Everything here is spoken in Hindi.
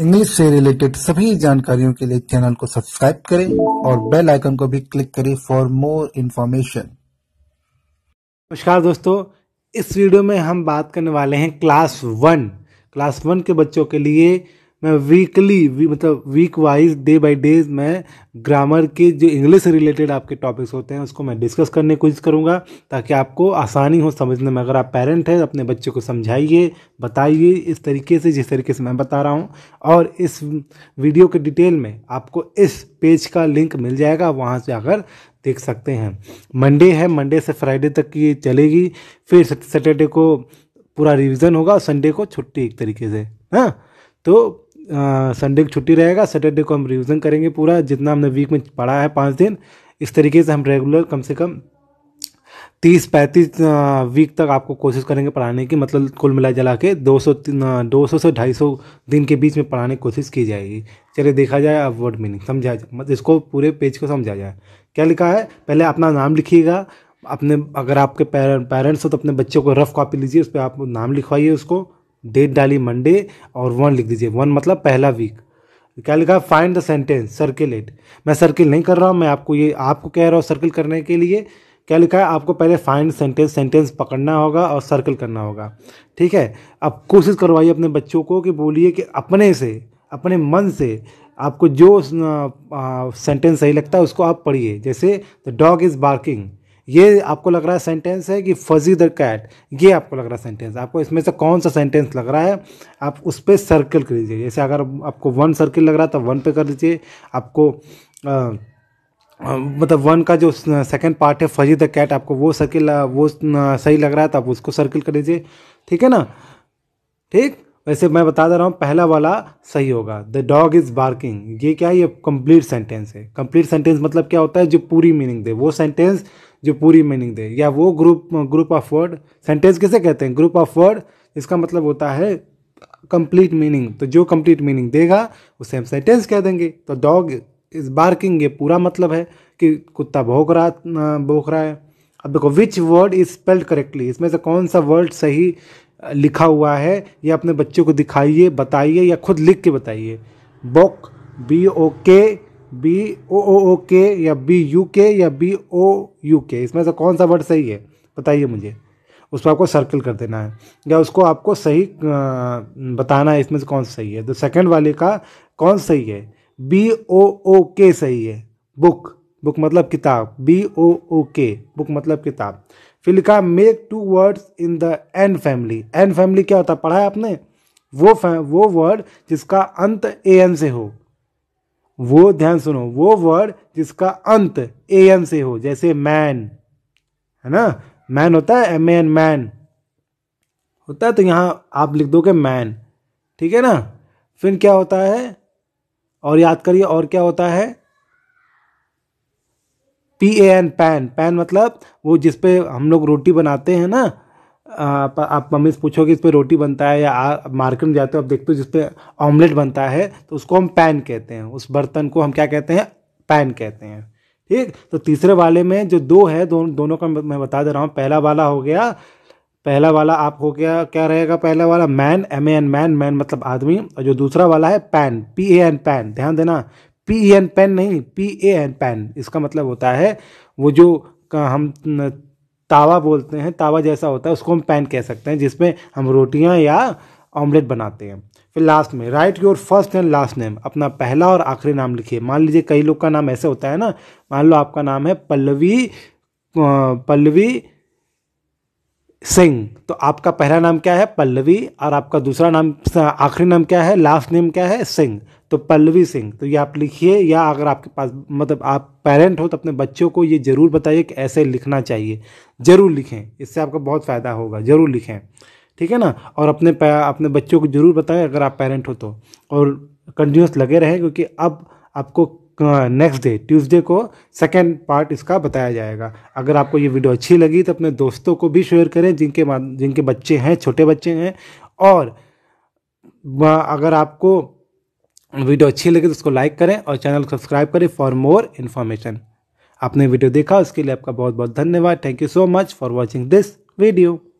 इंग्लिश से रिलेटेड सभी जानकारियों के लिए चैनल को सब्सक्राइब करें और बेल आइकन को भी क्लिक करें फॉर मोर इन्फॉर्मेशन नमस्कार दोस्तों इस वीडियो में हम बात करने वाले हैं क्लास वन क्लास वन के बच्चों के लिए मैं वीकली वी, मतलब week wise day by day मैं ग्रामर के जो इंग्लिश से रिलेटेड आपके टॉपिक्स होते हैं उसको मैं डिस्कस करने की कोशिश करूँगा ताकि आपको आसानी हो समझने में अगर आप पेरेंट हैं अपने बच्चे को समझाइए बताइए इस तरीके से जिस तरीके से मैं बता रहा हूँ और इस वीडियो के डिटेल में आपको इस पेज का लिंक मिल जाएगा वहाँ से आकर देख सकते हैं मंडे है मंडे से फ्राइडे तक ये चलेगी फिर सैटरडे को पूरा रिविज़न होगा और संडे को छुट्टी एक तरीके से हाँ तो संडे को छुट्टी रहेगा सैटरडे को हम रिविज़न करेंगे पूरा जितना हमने वीक में पढ़ा है पाँच दिन इस तरीके से हम रेगुलर कम से कम तीस पैंतीस वीक तक आपको कोशिश करेंगे पढ़ाने की मतलब कुल मिला जला के दो सौ दो सौ से ढाई सौ दिन के बीच में पढ़ाने की कोशिश की जाएगी चलिए देखा जाए अब वर्ड मीनिंग समझा जाए मतलब इसको पूरे पेज को समझा जाए क्या लिखा है पहले अपना नाम लिखिएगा अपने अगर आपके पेरेंट्स हो तो अपने बच्चों को रफ़ कॉपी लीजिए उस पर आप नाम लिखवाइए उसको डेट डाली मंडे और वन लिख दीजिए वन मतलब पहला वीक क्या लिखा फाइंड द सेंटेंस सर्किलेट मैं सर्किल नहीं कर रहा हूँ मैं आपको ये आपको कह रहा हूँ सर्किल करने के लिए क्या लिखा है आपको पहले फाइंड सेंटेंस सेंटेंस पकड़ना होगा और सर्कल करना होगा ठीक है अब कोशिश करवाइए अपने बच्चों को कि बोलिए कि अपने से अपने मन से आपको जो सेंटेंस सही लगता है उसको आप पढ़िए जैसे द डॉग इज़ बार्किंग ये आपको लग रहा है सेंटेंस है कि फजी द कैट ये आपको लग रहा है सेंटेंस आपको इसमें से कौन सा सेंटेंस लग रहा है आप उस पर सर्कल कर दीजिए जैसे अगर आपको वन सर्किल लग रहा है तो वन पे कर दीजिए आपको मतलब वन का जो सेकंड पार्ट है फजी द कैट आपको वो सर्किल वो सही लग रहा है तो आप उसको सर्किल कर दीजिए ठीक है ना ठीक वैसे मैं बता दे रहा हूँ पहला वाला सही होगा द डॉग इज़ बार्किंग ये क्या है ये कंप्लीट सेंटेंस है कंप्लीट सेंटेंस मतलब क्या होता है जो पूरी मीनिंग दे वो सेंटेंस जो पूरी मीनिंग दे या वो group group of word sentence किसे कहते हैं ग्रुप ऑफ वर्ड इसका मतलब होता है कंप्लीट मीनिंग तो जो कंप्लीट मीनिंग देगा उसे हम सेंटेंस कह देंगे तो डॉग इज बार्किंग ये पूरा मतलब है कि कुत्ता भौंक रहा भौंक रहा है अब देखो which word is spelled correctly इसमें से कौन सा वर्ड सही लिखा हुआ है या अपने बच्चों को दिखाइए बताइए या खुद लिख के बताइए बॉक बी ओ के बी ओ ओ ओ के या बी यू के या बी ओ यू के इसमें से कौन सा वर्ड सही है बताइए मुझे उस पर आपको सर्कल कर देना है या उसको आपको सही बताना है इसमें से कौन सा सही है तो सेकंड वाले का कौन सही है बी ओ ओ के सही है बुक बुक मतलब किताब बी ओ ओ के बुक मतलब किताब फिर लिखा make two words in the N family N family क्या होता है पढ़ा है आपने वो वो वर्ड जिसका अंत ए एन से हो वो ध्यान सुनो वो वर्ड जिसका अंत ए एन से हो जैसे मैन है ना मैन होता है एम एन मैन होता है तो यहाँ आप लिख दोगे मैन ठीक है ना फिर क्या होता है और याद करिए और क्या होता है P A N pan pan मतलब वो जिसपे हम लोग रोटी बनाते हैं ना आप, आप मम्मी से पूछो कि इस पर रोटी बनता है या आ, मार्केट में जाते हो आप देखते हो जिस पर ऑमलेट बनता है तो उसको हम पैन कहते हैं उस बर्तन को हम क्या कहते हैं पैन कहते हैं ठीक तो तीसरे वाले में जो दो है दो, दोनों का मैं बता दे रहा हूँ पहला वाला हो गया पहला वाला आप हो गया क्या रहेगा पहला वाला man M N man man मतलब आदमी और जो दूसरा वाला है pan P A N pan ध्यान देना पी ई एन पैन नहीं पी ए एन पैन इसका मतलब होता है वो जो हम तावा बोलते हैं तावा जैसा होता है उसको हम पैन कह सकते हैं जिसमें हम रोटियाँ या ऑमलेट बनाते हैं फिर लास्ट में write your first and last name अपना पहला और आखिरी नाम लिखिए मान लीजिए कई लोग का नाम ऐसे होता है ना मान लो आपका नाम है पल्लवी पल्लवी सिंह तो आपका पहला नाम क्या है पल्लवी और आपका दूसरा नाम आखिरी नाम क्या है लास्ट नेम क्या है सिंह तो पल्लवी सिंह तो ये आप लिखिए या अगर आपके पास मतलब आप पेरेंट हो तो अपने बच्चों को ये ज़रूर बताइए कि ऐसे लिखना चाहिए ज़रूर लिखें इससे आपका बहुत फ़ायदा होगा ज़रूर लिखें ठीक है ना और अपने अपने बच्चों को ज़रूर बताएं अगर आप पेरेंट हो तो और कंटिन्यूस लगे रहें क्योंकि अब आपको नेक्स्ट डे ट्यूसडे को सेकेंड पार्ट इसका बताया जाएगा अगर आपको ये वीडियो अच्छी लगी तो अपने दोस्तों को भी शेयर करें जिनके जिनके बच्चे हैं छोटे बच्चे हैं और अगर आपको वीडियो अच्छी लगे तो उसको लाइक करें और चैनल सब्सक्राइब करें फॉर मोर इन्फॉर्मेशन आपने वीडियो देखा उसके लिए आपका बहुत बहुत धन्यवाद thank you so much for watching this video